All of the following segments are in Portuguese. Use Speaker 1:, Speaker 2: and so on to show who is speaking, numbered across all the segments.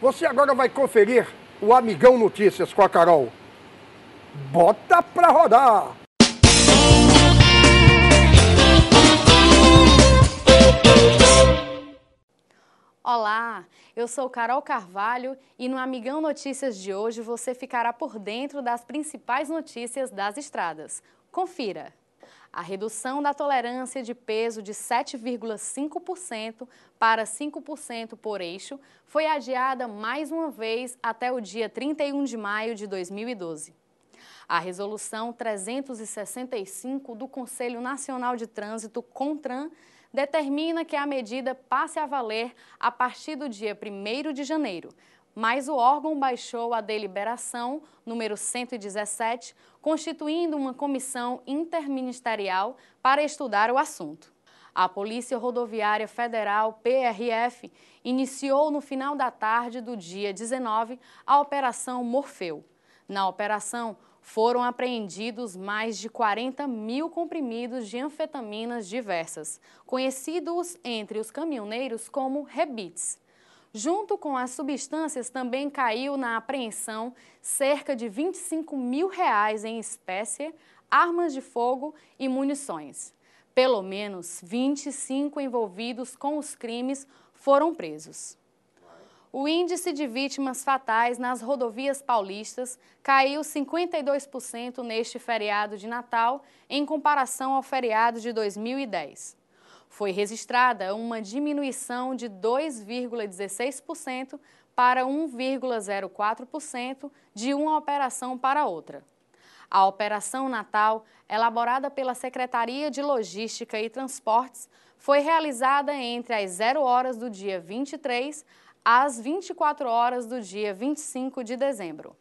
Speaker 1: Você agora vai conferir o Amigão Notícias com a Carol. Bota pra rodar! Olá, eu sou Carol Carvalho e no Amigão Notícias de hoje você ficará por dentro das principais notícias das estradas. Confira! a redução da tolerância de peso de 7,5% para 5% por eixo foi adiada mais uma vez até o dia 31 de maio de 2012. A resolução 365 do Conselho Nacional de Trânsito, CONTRAN, determina que a medida passe a valer a partir do dia 1 de janeiro, mas o órgão baixou a deliberação número 117, constituindo uma comissão interministerial para estudar o assunto. A Polícia Rodoviária Federal, PRF, iniciou no final da tarde do dia 19 a Operação Morfeu. Na operação, foram apreendidos mais de 40 mil comprimidos de anfetaminas diversas, conhecidos entre os caminhoneiros como rebites. Junto com as substâncias, também caiu na apreensão cerca de 25 mil reais em espécie, armas de fogo e munições. Pelo menos 25 envolvidos com os crimes foram presos. O índice de vítimas fatais nas rodovias paulistas caiu 52% neste feriado de Natal, em comparação ao feriado de 2010. Foi registrada uma diminuição de 2,16% para 1,04% de uma operação para outra. A Operação Natal, elaborada pela Secretaria de Logística e Transportes, foi realizada entre as 0 horas do dia 23 às 24 horas do dia 25 de dezembro.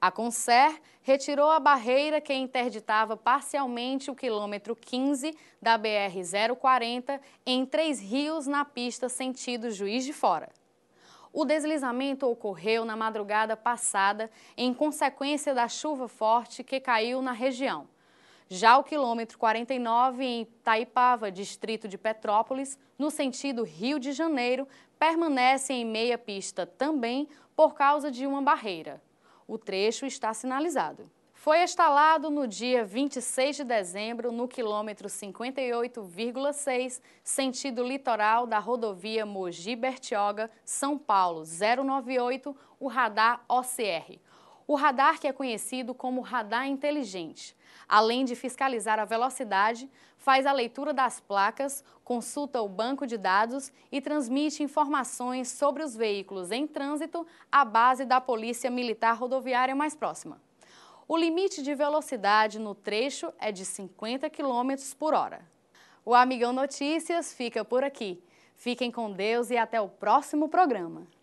Speaker 1: A Conser retirou a barreira que interditava parcialmente o quilômetro 15 da BR-040 em Três Rios, na pista sentido Juiz de Fora. O deslizamento ocorreu na madrugada passada em consequência da chuva forte que caiu na região. Já o quilômetro 49 em Taipava, distrito de Petrópolis, no sentido Rio de Janeiro, permanece em meia pista também por causa de uma barreira. O trecho está sinalizado. Foi instalado no dia 26 de dezembro, no quilômetro 58,6, sentido litoral da rodovia Mogi Bertioga, São Paulo, 098, o radar OCR. O radar, que é conhecido como radar inteligente, além de fiscalizar a velocidade, faz a leitura das placas, consulta o banco de dados e transmite informações sobre os veículos em trânsito à base da Polícia Militar Rodoviária mais próxima. O limite de velocidade no trecho é de 50 km por hora. O Amigão Notícias fica por aqui. Fiquem com Deus e até o próximo programa.